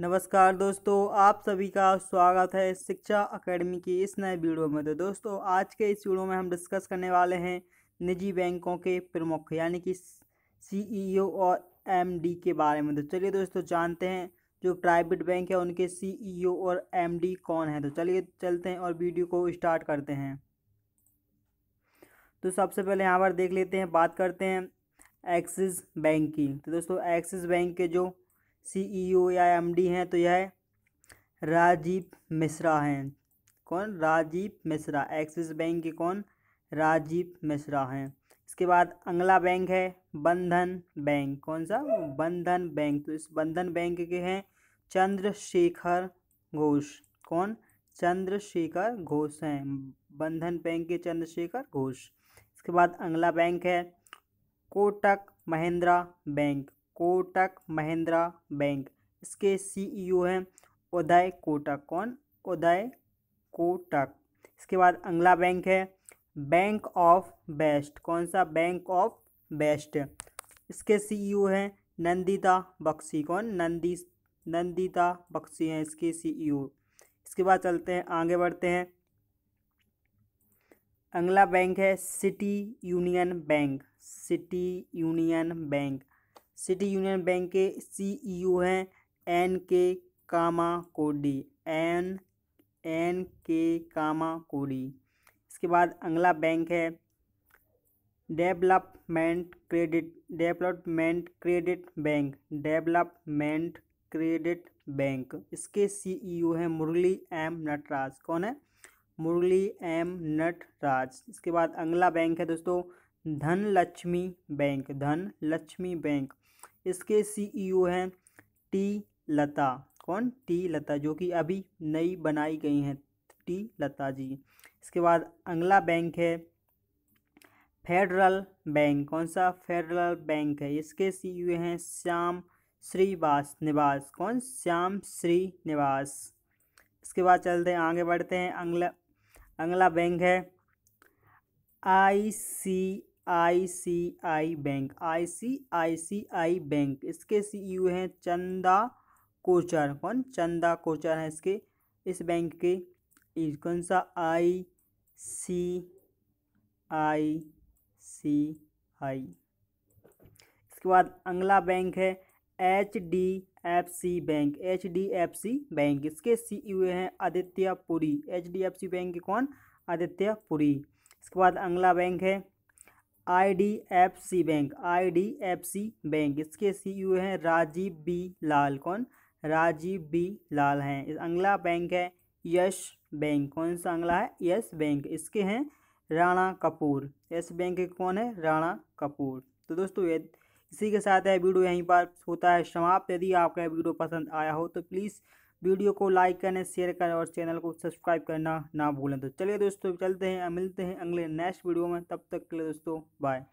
नमस्कार दोस्तों आप सभी का स्वागत है शिक्षा अकेडमी की इस नए वीडियो में तो दोस्तों आज के इस वीडियो में हम डिस्कस करने वाले हैं निजी बैंकों के प्रमुख यानी कि सीईओ और एमडी के बारे में तो चलिए दोस्तों जानते हैं जो प्राइवेट बैंक है उनके सीईओ और एमडी कौन है तो चलिए चलते हैं और वीडियो को स्टार्ट करते हैं तो सबसे पहले यहाँ पर देख लेते हैं बात करते हैं एक्सिस बैंक की तो दोस्तों एक्सिस बैंक के जो सीईओ e या एमडी हैं तो यह राजीव मिश्रा हैं कौन राजीव मिश्रा एक्सिस बैंक के कौन राजीव मिश्रा हैं इसके बाद अंगला बैंक है बंधन बैंक कौन सा बंधन बैंक तो इस बंधन बैंक के हैं चंद्रशेखर घोष कौन चंद्रशेखर घोष हैं बंधन बैंक के चंद्रशेखर घोष इसके बाद अंगला बैंक है कोटक महिंद्रा बैंक कोटक महिंद्रा बैंक इसके सीईओ e हैं उदय कोटक कौन उदय कोटक इसके बाद अंगला बैंक है बैंक ऑफ बेस्ट कौन सा बैंक ऑफ बेस्ट इसके सीईओ e हैं नंदिता बक्सी कौन नंदी नंदिता बक्सी हैं इसके सीईओ e इसके बाद चलते हैं आगे बढ़ते हैं अगला बैंक है city union bank city union bank city union bank के सीईओ हैं एन के कामा कोडी एन एन के कामा कोडी इसके बाद अंगला बैंक है development credit development credit bank development credit bank इसके सीईओ हैं मुरली एम नटराज कौन है मुरली एम नटराज इसके बाद अंगला बैंक है दोस्तों धन Dhanlaxmi bank Dhanlaxmi bank इसके सीईओ e हैं टी लता कौन टी लता जो कि अभी नई बनाई गई हैं टी लता जी इसके बाद अंगला बैंक है फेडरल बैंक कौन सा फेडरल बैंक है इसके सीईओ e हैं श्याम श्रीवास निवास कौन श्याम श्री निवास इसके बाद चलते हैं आगे बढ़ते हैं अंगला अंगला बैंक है I C ICI bank ICICI bank इसके सीईओ e हैं चंदा कोचर कौन चंदा कोचर हैं इसके इस बैंक के कौन सा आई सी आई सी आई इसके बाद अगला बैंक है H D F C bank H D F C bank इसके सी यू e हैं Aditya Puri H D F C bank के कौन आदित्य पुरी इसके बाद अगला बैंक है आईडीएफसी बैंक आईडीएफसी बैंक इसके सीईओ e हैं राजीव बी लाल कौन राजीव बी लाल हैं अगला बैंक है यश बैंक कौन सा अगला है यस बैंक इसके हैं राणा कपूर यस बैंक के कौन है राणा कपूर तो दोस्तों इसी के साथ है वीडियो यहीं पर होता है समाप्त यदि आपका वीडियो पसंद आया हो तो प्लीज़ वीडियो को लाइक करें शेयर करें और चैनल को सब्सक्राइब करना ना भूलें तो चलिए दोस्तों चलते हैं मिलते हैं अगले नेक्स्ट वीडियो में तब तक के लिए दोस्तों बाय